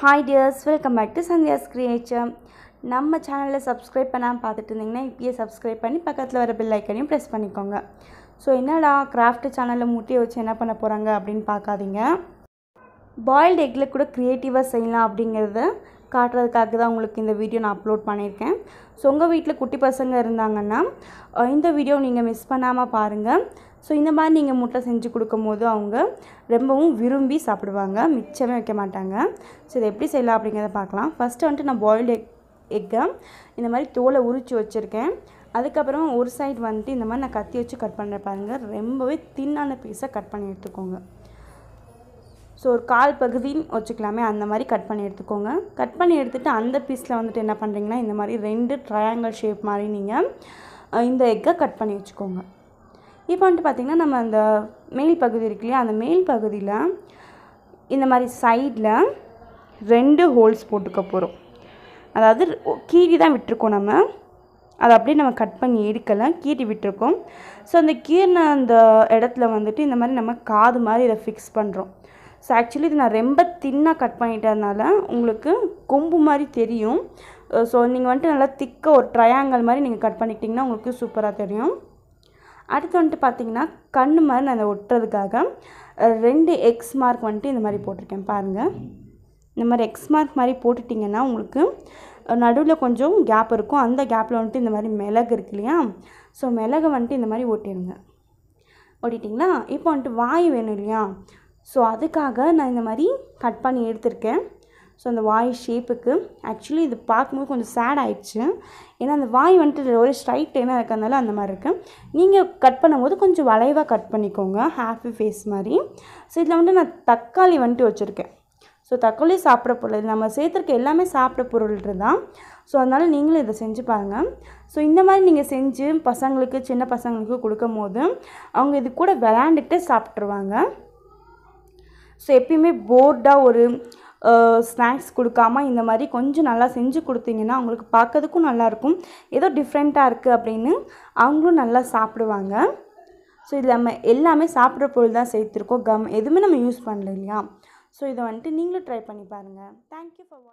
hi dears welcome back to Sandhya's creature நம்ம சேனலில் subscribe பண்ணாமல் பார்த்துட்டு இருந்தீங்கன்னா இப்பயே சப்ஸ்கிரைப் பண்ணி பக்கத்தில் வர பில் ஐக்கனையும் ப்ரெஸ் பண்ணிக்கோங்க ஸோ என்னடா கிராஃப்ட் சேனலில் மூட்டி வச்சு என்ன பண்ண போகிறாங்க அப்படின்னு பார்க்காதீங்க பாயில்டு எக்கில் கூட க்ரியேட்டிவாக செய்யலாம் அப்படிங்கிறத காட்டுறதுக்காக தான் உங்களுக்கு இந்த வீடியோ நான் அப்லோட் பண்ணியிருக்கேன் ஸோ உங்கள் வீட்டில் குட்டி பசங்க இருந்தாங்கன்னா இந்த வீடியோ நீங்கள் மிஸ் பண்ணாமல் பாருங்கள் ஸோ இந்த மாதிரி நீங்கள் முட்டை செஞ்சு கொடுக்கும்போது அவங்க ரொம்பவும் விரும்பி சாப்பிடுவாங்க மிச்சமே வைக்க மாட்டாங்க ஸோ இதை எப்படி செய்யலாம் அப்படிங்கிறத பார்க்கலாம் ஃபஸ்ட்டு வந்துட்டு நான் பாயில்டு எக் எக்கை இந்த மாதிரி தோலை உரித்து வச்சுருக்கேன் அதுக்கப்புறம் ஒரு சைடு வந்துட்டு இந்த மாதிரி நான் கத்தி வச்சு கட் பண்ணுற பாருங்கள் ரொம்பவே தின்னான பீஸாக கட் பண்ணி எடுத்துக்கோங்க ஸோ ஒரு கால் பகுதின்னு வச்சுக்கலாமே அந்த மாதிரி கட் பண்ணி எடுத்துக்கோங்க கட் பண்ணி எடுத்துகிட்டு அந்த பீஸில் வந்துட்டு என்ன பண்ணுறீங்கன்னா இந்த மாதிரி ரெண்டு ட்ரையாங்கிள் ஷேப் மாதிரி நீங்கள் இந்த எக்கை கட் பண்ணி வச்சுக்கோங்க இப்போ வந்துட்டு பார்த்திங்கன்னா நம்ம அந்த மேல் பகுதி இருக்கு இல்லையா அந்த மேல் பகுதியில் இந்த மாதிரி சைடில் ரெண்டு ஹோல்ஸ் போட்டுக்க போகிறோம் அதாவது கீறி தான் விட்டுருக்கோம் நம்ம அதை அப்படியே நம்ம கட் பண்ணி எடுக்கலை கீறி விட்டுருக்கோம் ஸோ அந்த கீரின அந்த இடத்துல வந்துட்டு இந்த மாதிரி நம்ம காது மாதிரி இதை ஃபிக்ஸ் பண்ணுறோம் ஸோ ஆக்சுவலி இது நான் ரொம்ப தின்னாக கட் பண்ணிட்டதுனால உங்களுக்கு கொம்பு மாதிரி தெரியும் ஸோ uh, நீங்கள் வந்துட்டு நல்லா திக்காக ஒரு ட்ரையாங்கல் மாதிரி நீங்கள் கட் பண்ணிக்கிட்டிங்கன்னா உங்களுக்கு சூப்பராக தெரியும் அடுத்து வந்துட்டு பார்த்தீங்கன்னா கண் மாதிரி நான் அதை ஒட்டுறதுக்காக ரெண்டு எக்ஸ் மார்க் வந்துட்டு இந்த மாதிரி போட்டிருக்கேன் பாருங்கள் இந்த மாதிரி எக்ஸ் மார்க் மாதிரி போட்டுட்டிங்கன்னா உங்களுக்கு நடுவில் கொஞ்சம் கேப் இருக்கும் அந்த கேப்பில் வந்துட்டு இந்த மாதிரி மிளகு இருக்கு இல்லையா ஸோ மிளகு வந்துட்டு இந்த மாதிரி ஓட்டிடுங்க ஓட்டிட்டிங்களா இப்போ வந்துட்டு வாய் வேணும் இல்லையா ஸோ அதுக்காக நான் இந்த மாதிரி கட் பண்ணி எடுத்திருக்கேன் ஸோ அந்த வாய் ஷேப்புக்கு ஆக்சுவலி இது பார்க்கும்போது கொஞ்சம் சேட் ஆகிடுச்சு ஏன்னா அந்த வாய் வந்துட்டு ஒரே என்ன இருக்கிறதுனால அந்த மாதிரி இருக்குது நீங்கள் கட் பண்ணும்போது கொஞ்சம் வளைவாக கட் பண்ணிக்கோங்க ஹாப்பி ஃபேஸ் மாதிரி ஸோ இதில் வந்துட்டு நான் தக்காளி வந்துட்டு வச்சுருக்கேன் ஸோ தக்காளி சாப்பிட பொருள் நம்ம சேர்த்துருக்க எல்லாமே சாப்பிட பொருள் தான் ஸோ அதனால் நீங்களும் இதை செஞ்சு பாருங்கள் ஸோ இந்த மாதிரி நீங்கள் செஞ்சு பசங்களுக்கு சின்ன பசங்களுக்கு கொடுக்கும் போது அவங்க இது கூட விளாண்டுட்டு சாப்பிட்ருவாங்க ஸோ எப்பயுமே போர்டாக ஒரு ஸ்நாக்ஸ் கொடுக்காம இந்த மாதிரி கொஞ்சம் நல்லா செஞ்சு கொடுத்தீங்கன்னா அவங்களுக்கு பார்க்கறதுக்கும் நல்லாயிருக்கும் ஏதோ டிஃப்ரெண்ட்டாக இருக்குது அப்படின்னு அவங்களும் நல்லா சாப்பிடுவாங்க ஸோ இதில் நம்ம எல்லாமே சாப்பிட்ற பொருள் தான் சேர்த்துருக்கோம் கம் எதுவுமே நம்ம யூஸ் பண்ணல இல்லையா ஸோ இதை வந்துட்டு நீங்களும் ட்ரை பண்ணி பாருங்கள் தேங்க்யூ ஃபார் வாட்சிங்